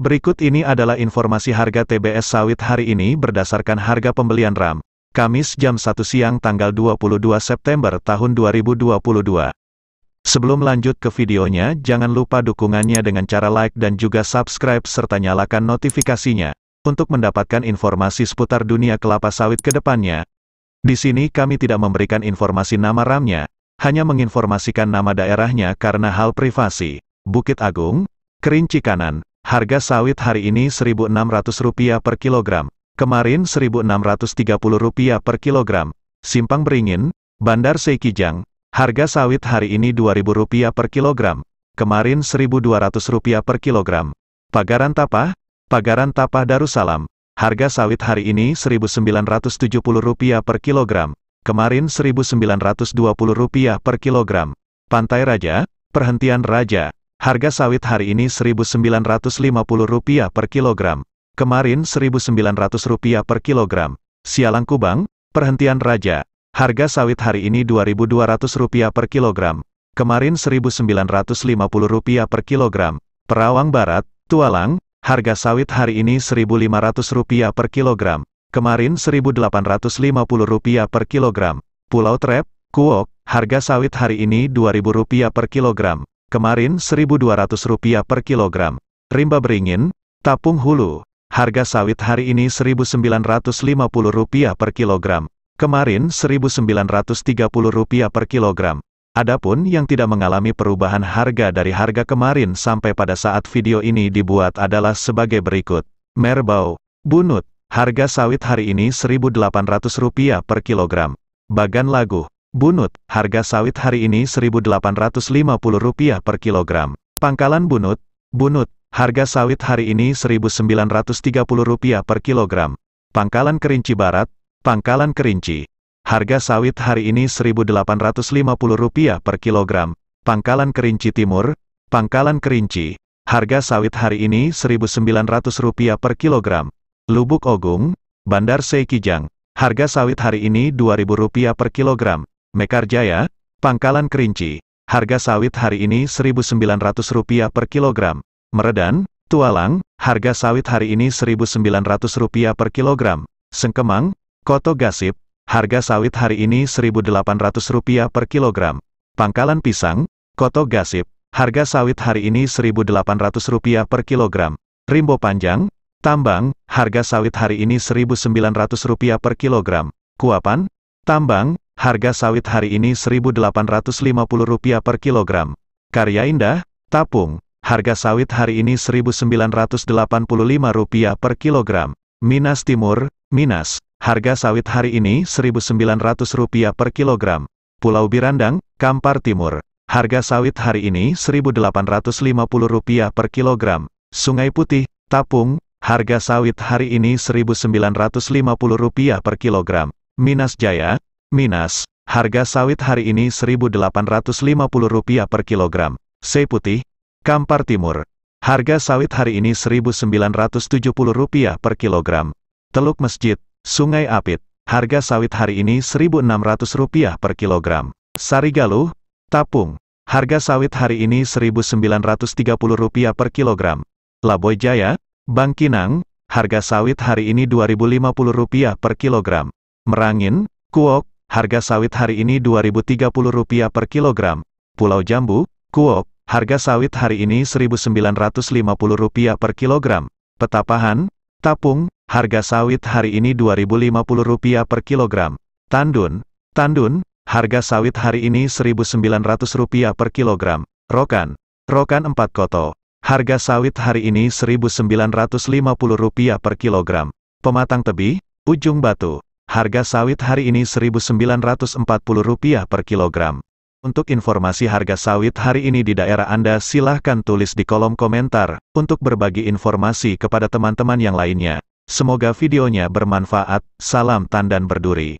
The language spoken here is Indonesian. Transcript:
Berikut ini adalah informasi harga TBS sawit hari ini berdasarkan harga pembelian RAM, Kamis jam 1 siang tanggal 22 September tahun 2022. Sebelum lanjut ke videonya, jangan lupa dukungannya dengan cara like dan juga subscribe serta nyalakan notifikasinya untuk mendapatkan informasi seputar dunia kelapa sawit ke depannya. Di sini kami tidak memberikan informasi nama RAM-nya, hanya menginformasikan nama daerahnya karena hal privasi. Bukit Agung, Kerinci Kanan, harga sawit hari ini Rp1.600 per kilogram, kemarin Rp1.630 per kilogram. Simpang Beringin, Bandar Seikijang, harga sawit hari ini Rp2.000 per kilogram, kemarin Rp1.200 per kilogram. Pagaran Tapah, Pagaran Tapah Darussalam, harga sawit hari ini Rp1.970 per kilogram, kemarin Rp1.920 per kilogram. Pantai Raja, perhentian Raja, harga sawit hari ini Rp1.950 per kilogram, kemarin Rp1.900 per kilogram. Sialang Kubang, perhentian Raja, harga sawit hari ini Rp2.200 per kilogram, kemarin Rp1.950 per kilogram. Perawang Barat, Tualang, Harga sawit hari ini Rp1.500 per kilogram, kemarin Rp1.850 per kilogram. Pulau Trep, Kuok, harga sawit hari ini Rp2.000 per kilogram, kemarin Rp1.200 per kilogram. Rimba Beringin, Tapung Hulu, harga sawit hari ini Rp1.950 per kilogram, kemarin Rp1.930 per kilogram. Adapun yang tidak mengalami perubahan harga dari harga kemarin sampai pada saat video ini dibuat adalah sebagai berikut. Merbau, bunut, harga sawit hari ini Rp1.800 per kilogram. Bagan lagu, bunut, harga sawit hari ini Rp1.850 per kilogram. Pangkalan bunut, bunut, harga sawit hari ini Rp1.930 per kilogram. Pangkalan kerinci barat, pangkalan kerinci. Harga sawit hari ini Rp1.850 per kilogram. Pangkalan Kerinci Timur, Pangkalan Kerinci. Harga sawit hari ini Rp1.900 per kilogram. Lubuk Ogung, Bandar Seikijang. Harga sawit hari ini Rp2.000 per kilogram. Mekarjaya, Pangkalan Kerinci. Harga sawit hari ini Rp1.900 per kilogram. Meredan, Tualang, harga sawit hari ini Rp1.900 per kilogram. Sengkemang, Koto Gasip, Harga sawit hari ini Rp1.800 per kilogram. Pangkalan pisang, Koto Gasip, harga sawit hari ini Rp1.800 per kilogram. Rimbo panjang, tambang, harga sawit hari ini Rp1.900 per kilogram. Kuapan, tambang, harga sawit hari ini Rp1.850 per kilogram. Karya Indah, Tapung, harga sawit hari ini Rp1.985 per kilogram. Minas Timur, Minas. Harga sawit hari ini Rp1.900 per kilogram. Pulau Birandang, Kampar Timur. Harga sawit hari ini Rp1.850 per kilogram. Sungai Putih, Tapung. Harga sawit hari ini Rp1.950 per kilogram. Minas Jaya, Minas. Harga sawit hari ini Rp1.850 per kilogram. Sei Putih, Kampar Timur. Harga sawit hari ini Rp1.970 per kilogram. Teluk Masjid, Sungai Apit, harga sawit hari ini Rp1.600 per kilogram. Sarigaluh, Tapung, harga sawit hari ini Rp1.930 per kilogram. Laboy Jaya, Bangkinang, harga sawit hari ini Rp2.050 per kilogram. Merangin, Kuok, harga sawit hari ini Rp2.030 per kilogram. Pulau Jambu, Kuok, harga sawit hari ini Rp1.950 per kilogram. Petapahan, Tapung, harga sawit hari ini Rp2.050 per kilogram. Tandun, tandun, harga sawit hari ini Rp1.900 per kilogram. Rokan, rokan 4 koto, harga sawit hari ini Rp1.950 per kilogram. Pematang tebi, ujung batu, harga sawit hari ini Rp1.940 per kilogram. Untuk informasi harga sawit hari ini di daerah Anda silahkan tulis di kolom komentar, untuk berbagi informasi kepada teman-teman yang lainnya. Semoga videonya bermanfaat, salam tandan berduri.